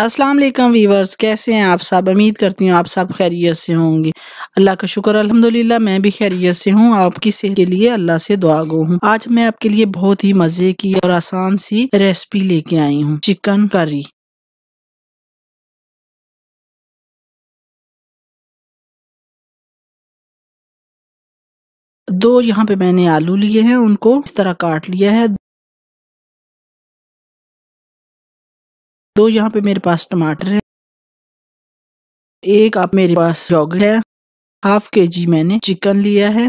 अस्सलाम वालेकुम वीवर्स कैसे हैं आप सब उम्मीद करती हूँ आप सब खैरियत से होंगे अल्लाह का शुक्र अल्हम्दुलिल्लाह मैं भी खैरियत से हूँ आपकी सेहत के लिए अल्लाह से दुआ गो हूँ आज मैं आपके लिए बहुत ही मज़े की और आसान सी रेसिपी लेके आई हूँ चिकन करी दो यहाँ पे मैंने आलू लिए हैं उनको इस तरह काट लिया है दो यहाँ पे मेरे पास टमाटर है एक आप मेरे पास योगर्ट है हाफ के जी मैंने चिकन लिया है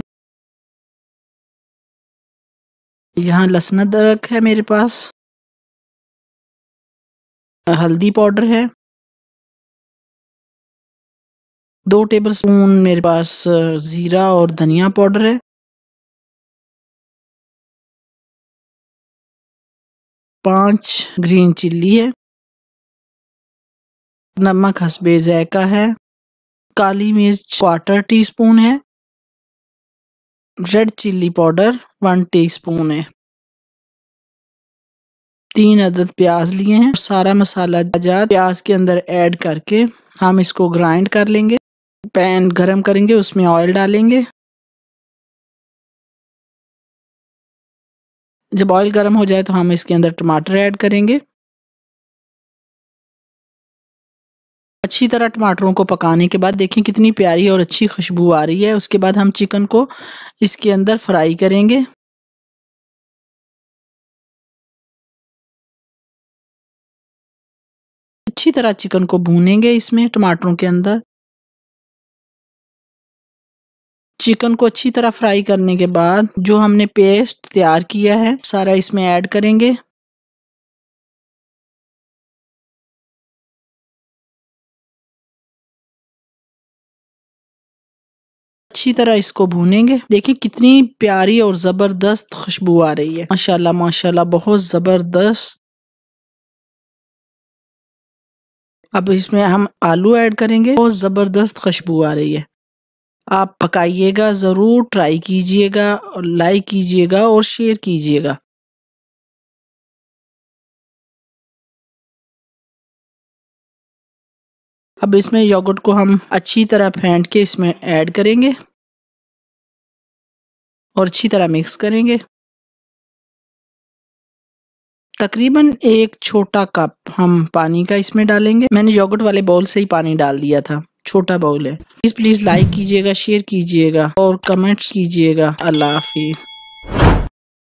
यहाँ लहसुन अदरक है मेरे पास हल्दी पाउडर है दो टेबल स्पून मेरे पास ज़ीरा और धनिया पाउडर है पांच ग्रीन चिल्ली है नमक हसबे जैका है काली मिर्च क्वार्टर टी स्पून है red chilli powder one teaspoon है तीन अदद प्याज लिए हैं सारा मसाला जात प्याज के अंदर ऐड करके हम इसको ग्राइंड कर लेंगे पैन गरम करेंगे उसमें ऑयल डालेंगे जब ऑयल गर्म हो जाए तो हम इसके अंदर टमाटर ऐड करेंगे अच्छी तरह टमाटरों को पकाने के बाद देखें कितनी प्यारी और अच्छी खुशबू आ रही है उसके बाद हम चिकन को इसके अंदर फ्राई करेंगे अच्छी तरह चिकन को भूनेंगे इसमें टमाटरों के अंदर चिकन को अच्छी तरह फ्राई करने के बाद जो हमने पेस्ट तैयार किया है सारा इसमें ऐड करेंगे अच्छी तरह इसको भूनेंगे देखिए कितनी प्यारी और ज़बरदस्त खुशबू आ रही है माशाल्लाह माशाल्लाह बहुत ज़बरदस्त अब इसमें हम आलू ऐड करेंगे बहुत ज़बरदस्त खुशबू आ रही है आप पकाइएगा ज़रूर ट्राई कीजिएगा लाइक कीजिएगा और शेयर कीजिएगा अब इसमें योगर्ट को हम अच्छी तरह फेंट के इसमें ऐड करेंगे और अच्छी तरह मिक्स करेंगे तकरीबन एक छोटा कप हम पानी का इसमें डालेंगे मैंने योगर्ट वाले बाउल से ही पानी डाल दिया था छोटा बाउल है प्लीज प्लीज लाइक कीजिएगा शेयर कीजिएगा और कमेंट्स कीजिएगा अल्लाह हाफिज़